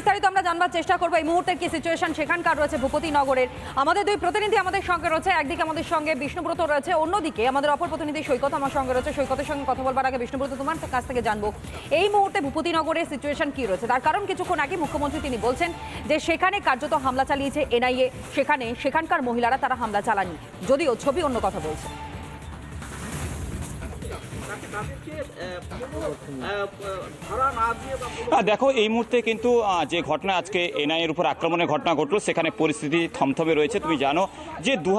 বিস্তারিত আমরা জানবার চেষ্টা করবো এই মুহূর্তে কি সিচুয়েশন সেখানকার রয়েছে ভূপতি নগরের আমাদের দুই প্রতিনিধি আমাদের সঙ্গে রয়েছে একদিকে আমাদের সঙ্গে বিষ্ণুব্রত রয়েছে অন্যদিকে আমাদের অপর প্রতিনিধি সৈকত আমার সঙ্গে রয়েছে সৈকতের সঙ্গে কথা বলবার আগে বিষ্ণুব্রত তোমার কাছ থেকে জানবো এই মুহূর্তে ভূপতি নগরের সিচুয়েশন কি রয়েছে তার কারণ কিছুক্ষণ আগে মুখ্যমন্ত্রী তিনি বলছেন যে সেখানে কার্যত হামলা চালিয়েছে এনআইএ সেখানে সেখানকার মহিলারা তারা হামলা চালানি যদিও ছবি অন্য কথা বলছে দেখো এই মুহূর্তে কিন্তু যে ঘটনা আজকে এনআইয়ের উপর আক্রমণের ঘটনা ঘটলো সেখানে পরিস্থিতি থমথমে রয়েছে তুমি জানো যে দু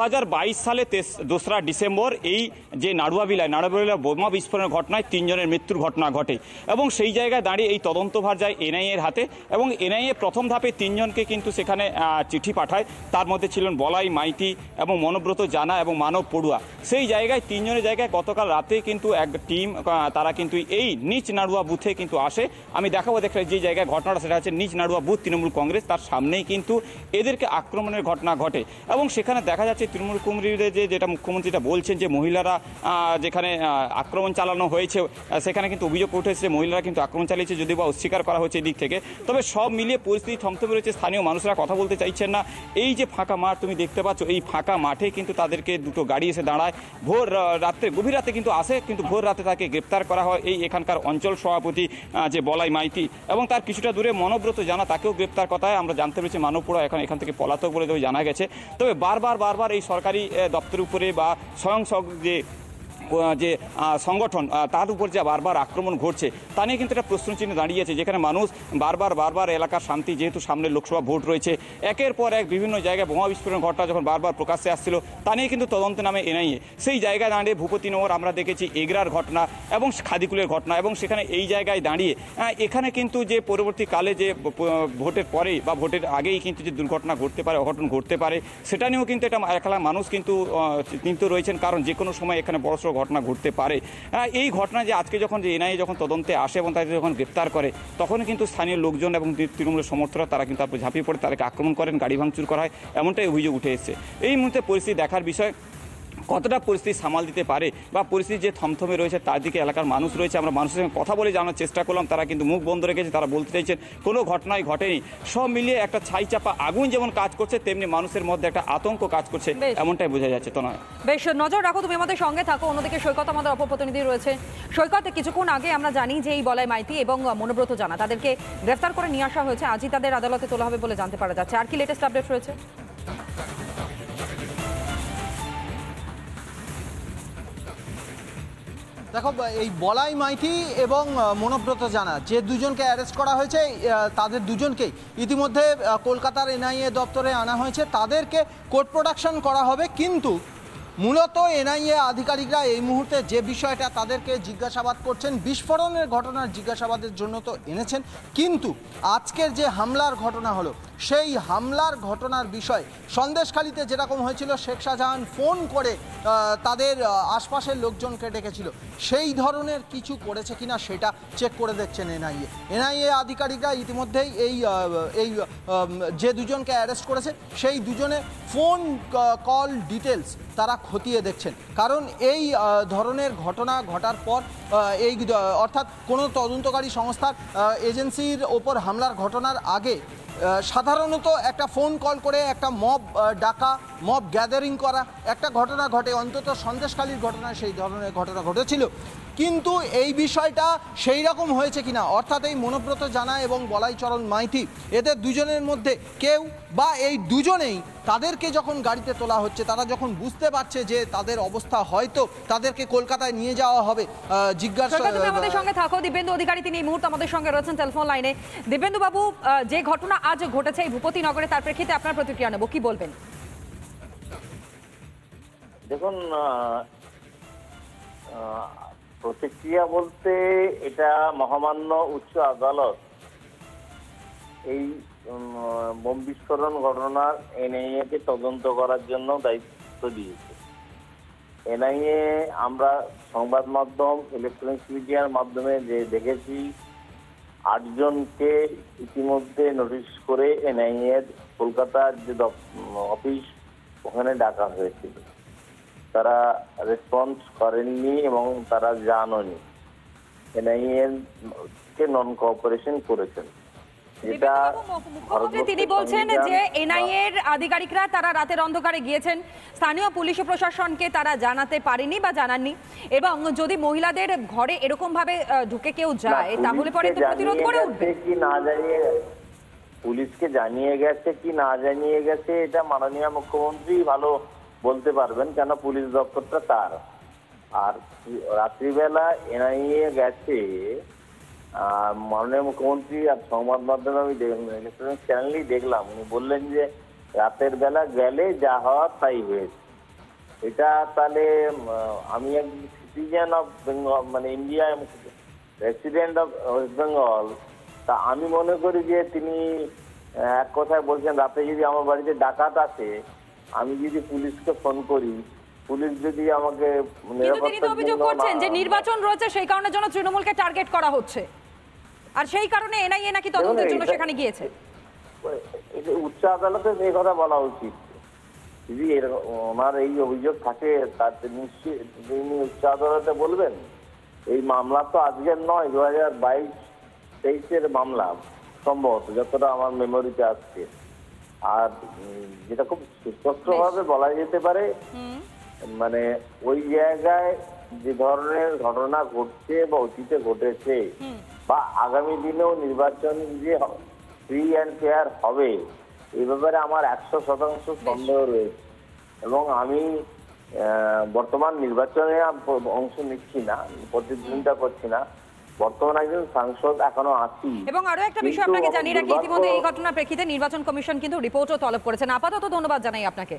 সালে দোসরা ডিসেম্বর এই যে নাড়ুয়া বিলায় নাড়ুয়া বিলায় বোমা বিস্ফোরণের ঘটনায় তিনজনের মৃত্যুর ঘটনা ঘটে এবং সেই জায়গায় দাঁড়িয়ে এই তদন্তভার যায় এনআইএর হাতে এবং এনআইএ প্রথম ধাপে তিনজনকে কিন্তু সেখানে চিঠি পাঠায় তার মধ্যে ছিলেন বলাই মাইতি এবং মনব্রত জানা এবং মানব পড়ুয়া সেই জায়গায় তিনজনের জায়গায় গতকাল রাতে কিন্তু এক টি টিম তারা কিন্তু এই নিচ নাড়ুয়া বুথে কিন্তু আসে আমি দেখাবো দেখলে যে জায়গায় ঘটনাটা সেটা হচ্ছে নিচ নাড়ুয়া বুথ তৃণমূল কংগ্রেস তার সামনেই কিন্তু এদেরকে আক্রমণের ঘটনা ঘটে এবং সেখানে দেখা যাচ্ছে তৃণমূল কংগ্রেসদের যে যেটা মুখ্যমন্ত্রীটা বলছেন যে মহিলারা যেখানে আক্রমণ চালানো হয়েছে সেখানে কিন্তু অভিযোগ উঠেছে মহিলারা কিন্তু আক্রমণ চালিয়েছে যদি বা অস্বীকার করা হয়েছে এদিক থেকে তবে সব মিলিয়ে পরিস্থিতি থমথমে রয়েছে স্থানীয় মানুষরা কথা বলতে চাইছেন না এই যে ফাঁকা মাঠ তুমি দেখতে পাচ্ছ এই ফাঁকা মাঠে কিন্তু তাদেরকে দুটো গাড়ি এসে দাঁড়ায় ভোর রাত্রে গভীর রাতে কিন্তু আসে কিন্তু ভোর রাতে তাকে গ্রেপ্তার করা হয় এই এখানকার অঞ্চল সভাপতি যে বলাই মাইতি এবং তার কিছুটা দূরে মনোব্রত জানা তাকেও গ্রেপ্তার কথায় আমরা জানতে পেরেছি মানবপুরা এখন এখান থেকে পলাতক বলে জানা গেছে তবে বারবার বারবার এই সরকারি দপ্তরের উপরে বা স্বয়ংসেবক যে যে সংগঠন তার উপর যা বারবার আক্রমণ ঘটছে তা নিয়ে কিন্তু একটা প্রশ্নচিহ্ন দাঁড়িয়েছে যেখানে মানুষ বারবার বারবার এলাকার শান্তি যেহেতু সামনে লোকসভা ভোট রয়েছে একের পর এক বিভিন্ন জায়গায় বোমা বিস্ফোরণ ঘটনা যখন বারবার প্রকাশ্যে আসছিল তা নিয়ে কিন্তু তদন্ত নামে এনআইএ সেই জায়গায় দাঁড়িয়ে ভূপতিনগর আমরা দেখেছি এগরার ঘটনা এবং খাদিকুলের ঘটনা এবং সেখানে এই জায়গায় দাঁড়িয়ে এখানে কিন্তু যে পরবর্তীকালে যে ভোটের পরে বা ভোটের আগেই কিন্তু যে দুর্ঘটনা ঘটতে পারে অঘটন ঘটতে পারে সেটা নিয়েও কিন্তু এটা একলা মানুষ কিন্তু চিন্তিত রয়েছেন কারণ যে কোনো সময় এখানে বড়সড় ঘটনা ঘটতে পারে এই ঘটনা যে আজকে যখন যে এনআইএ যখন তদন্তে আসে এবং তাদের যখন গ্রেপ্তার করে তখন কিন্তু স্থানীয় লোকজন এবং তৃণমূলের সমর্থকরা তারা কিন্তু তারপর ঝাঁপিয়ে পড়ে তাদেরকে আক্রমণ করেন গাড়ি ভাঙচুর করা হয় এমনটাই অভিযোগ উঠে এসেছে এই মুহূর্তে পরিস্থিতি দেখার বিষয় কতটা পরিস্থিতি সামাল দিতে পারে বা পরিস্থিতি যে থমথমে রয়েছে তার দিকে এলাকার মানুষ রয়েছে আমরা মানুষের সঙ্গে কথা বলে জানার চেষ্টা করলাম তারা কিন্তু মুখ বন্ধ রেখেছে তারা বলতে চাইছেন কোনো ঘটনাই ঘটেনি সব মিলিয়ে একটা ছাই চাপা আগুন যেমন কাজ করছে তেমনি মানুষের মধ্যে একটা আতঙ্ক কাজ করছে এমনটাই বোঝা যাচ্ছে তো নয় বেশ নজর রাখো তুমি আমাদের সঙ্গে থাকো অন্যদিকে সৈকত আমাদের অপপ্রতিনিধি রয়েছে সৈকতে কিছুক্ষণ আগে আমরা জানি যে এই বলাই মাইতি এবং মনোব্রত জানা তাদেরকে গ্রেফতার করে নিয়ে আসা হয়েছে আজই তাদের আদালতে তোলা হবে বলে জানতে পারা যাচ্ছে আর কি লেটেস্ট আপডেট রয়েছে দেখো এই বলাই মাইতি এবং মনোব্রত জানা যে দুজনকে অ্যারেস্ট করা হয়েছে তাদের দুজনকেই ইতিমধ্যে কলকাতার এনআইএ দপ্তরে আনা হয়েছে তাদেরকে কোর্ট প্রোডাকশন করা হবে কিন্তু মূলত এনআইএ আধিকারিকরা এই মুহূর্তে যে বিষয়টা তাদেরকে জিজ্ঞাসাবাদ করছেন বিস্ফোরণের ঘটনার জিজ্ঞাসাবাদের জন্য তো এনেছেন কিন্তু আজকের যে হামলার ঘটনা হলো সেই হামলার ঘটনার বিষয় সন্দেশখালিতে যেরকম হয়েছিল শেখ শাহজাহান ফোন করে তাদের আশপাশের লোকজনকে ডেকেছিল সেই ধরনের কিছু করেছে কিনা সেটা চেক করে দেখছেন এনআইএ এনআইএ আধিকারিকরা ইতিমধ্যেই এই এই যে দুজনকে অ্যারেস্ট করেছে সেই দুজনে ফোন কল ডিটেলস তারা খতিয়ে দেখছেন কারণ এই ধরনের ঘটনা ঘটার পর এই অর্থাৎ কোনো তদন্তকারী সংস্থার এজেন্সির ওপর হামলার ঘটনার আগে সাধারণত একটা ফোন কল করে একটা মব ডাকা মব গ্যাদারিং করা একটা ঘটনা ঘটে অন্তত সন্দেশকালীর ঘটনা সেই ধরনের ঘটনা ঘটেছিল কিন্তু এই বিষয়টা সেই রকম হয়েছে কিনা অর্থাৎ এই মনোব্রত জানা এবং বলাই চরণ মাইতি এদের দুজনের মধ্যে কেউ বা এই দুজনেই তাদেরকে যখন গাড়িতে তোলা হচ্ছে তারা যখন বুঝতে পারছে যে তাদের অবস্থা হয়তো তাদেরকে কলকাতায় নিয়ে যাওয়া হবে জিজ্ঞাসা আমাদের সঙ্গে থাকো দীপেন্দু অধিকারী তিনি এই মুহূর্তে আমাদের সঙ্গে রয়েছেন টেলিফোন লাইনে দিবেন্দু বাবু যে ঘটনা আজ ঘটেছে এই ভূপতি নগরে তার প্রেক্ষিতে আপনার প্রতিক্রিয়া নেব কি বলবেন দেখুন প্রতিক্রিয়া বলতে এটা মহামান্য উচ্চ আদালত এই বোম বিস্ফোরণ ঘটনার এনআইএ কে তদন্ত করার জন্য দায়িত্ব দিয়েছে এনআইএ আমরা সংবাদ মাধ্যম ইলেকট্রনিক্স মিডিয়ার মাধ্যমে যে দেখেছি আটজনকে ইতিমধ্যে নোটিশ করে এনআইএ এর কলকাতার যে অফিস ওখানে ডাকা হয়েছিল তারা রেসপন্স করেননি এবং তারা জাননি এনআইএ কে নন কোঅপারেশন করেছেন তিনি বলছেন যে এনআইএর আধিকারিকরা তারা রাতের অন্ধকারে গিয়েছেন স্থানীয় পুলিশ প্রশাসনকে তারা জানাতে পারেনি বা জানাননি এবং যদি মহিলাদের ঘরে এরকম ভাবে ঢুকে কেউ যায় তাহলে পরে প্রতিরোধ করে উঠবে কি না জানিয়ে পুলিশকে জানিয়ে গেছে কি না জানিয়ে গেছে এটা মাননীয় মুখ্যমন্ত্রী ভালো বলতে পারবেন কেন পুলিশ দপ্তরটা তার আর রাত্রিবেলা এনআইএ গেছে আর মাননীয় মুখ্যমন্ত্রী আর সংবাদ মাধ্যমে আমি ইলেকট্রনিক চ্যানেলই দেখলাম উনি বললেন যে রাতের বেলা গেলে যা হওয়ার তাই হয়েছে এটা তাহলে আমি একজন সিটিজেন অফ বেঙ্গল মানে India resident of West Bengal তা আমি মনে করি যে তিনি এক কথায় বলছেন রাতে যদি আমার বাড়িতে ডাকাত আসে আমি যদি পুলিশকে ফোন করি পুলিশ যদি আমাকে অভিযোগ করছেন যে নির্বাচন রয়েছে সেই কারণে জন্য তৃণমূলকে টার্গেট করা হচ্ছে আর সেই কারণে এনআইএ নাকি তদন্তের জন্য সেখানে গিয়েছে উচ্চ আদালতে যে কথা বলা উচিত যদি ওনার এই অভিযোগ থাকে তার নিশ্চিত তিনি উচ্চ আদালতে বলবেন এই মামলা তো আজকের নয় দু হাজার বাইশ তেইশের মামলা সম্ভবত যতটা আমার মেমোরিতে আসছে আর যেটা খুব সুস্পষ্টভাবে বলা যেতে পারে মানে ওই জায়গায় যে ধরনের ঘটনা ঘটছে বা অতীতে ঘটেছে বা আগামী দিনেও নির্বাচন যে ফ্রি অ্যান্ড ফেয়ার হবে এ ব্যাপারে আমার একশো শতাংশ সন্দেহ রয়েছে এবং আমি বর্তমান নির্বাচনে অংশ নিচ্ছি না প্রতিদ্বন্দ্বিতা করছি না বর্তমান একজন সাংসদ এখনো আছি এবং আরো একটা বিষয় আপনাকে জানিয়ে রাখি ইতিমধ্যে এই প্রেক্ষিতে নির্বাচন কমিশন কিন্তু রিপোর্টও তলব করেছেন আপাতত ধন্যবাদ জানাই আপনাকে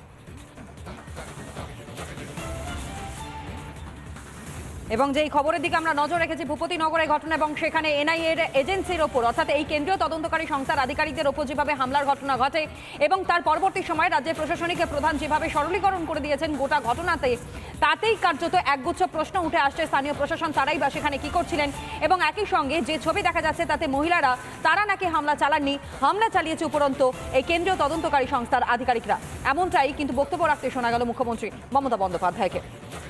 এবং যেই খবরের দিকে আমরা নজর রেখেছি ভূপতিনগরের ঘটনা এবং সেখানে এনআইএর এজেন্সির ওপর অর্থাৎ এই কেন্দ্রীয় তদন্তকারী সংস্থার আধিকারিকদের ওপর যেভাবে হামলার ঘটনা ঘটে এবং তার পরবর্তী সময়ে রাজ্যের প্রশাসনিক প্রধান যেভাবে সরলীকরণ করে দিয়েছেন গোটা ঘটনাতে তাতেই কার্যত একগুচ্ছ প্রশ্ন উঠে আসছে স্থানীয় প্রশাসন তারাই বা সেখানে কি করছিলেন এবং একই সঙ্গে যে ছবি দেখা যাচ্ছে তাতে মহিলারা তারা নাকি হামলা চালাননি হামলা চালিয়েছে উপরন্ত এই কেন্দ্রীয় তদন্তকারী সংস্থার আধিকারিকরা এমনটাই কিন্তু বক্তব্য রাখতে শোনা গেল মুখ্যমন্ত্রী মমতা বন্দ্যোপাধ্যায়কে